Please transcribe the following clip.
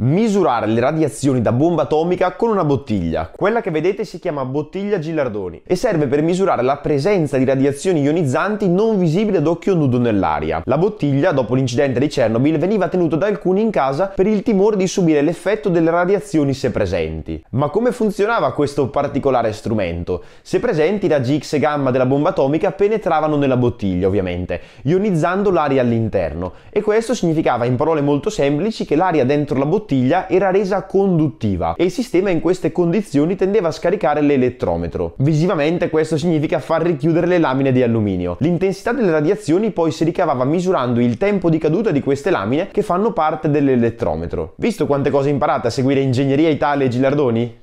Misurare le radiazioni da bomba atomica con una bottiglia. Quella che vedete si chiama bottiglia Gillardoni e serve per misurare la presenza di radiazioni ionizzanti non visibili ad occhio nudo nell'aria. La bottiglia, dopo l'incidente di Chernobyl, veniva tenuta da alcuni in casa per il timore di subire l'effetto delle radiazioni se presenti. Ma come funzionava questo particolare strumento? Se presenti, i raggi X e gamma della bomba atomica penetravano nella bottiglia, ovviamente, ionizzando l'aria all'interno e questo significava in parole molto semplici che l'aria dentro la bottiglia bottiglia era resa conduttiva e il sistema in queste condizioni tendeva a scaricare l'elettrometro. Visivamente questo significa far richiudere le lamine di alluminio. L'intensità delle radiazioni poi si ricavava misurando il tempo di caduta di queste lamine che fanno parte dell'elettrometro. Visto quante cose imparate a seguire Ingegneria Italia e Gilardoni?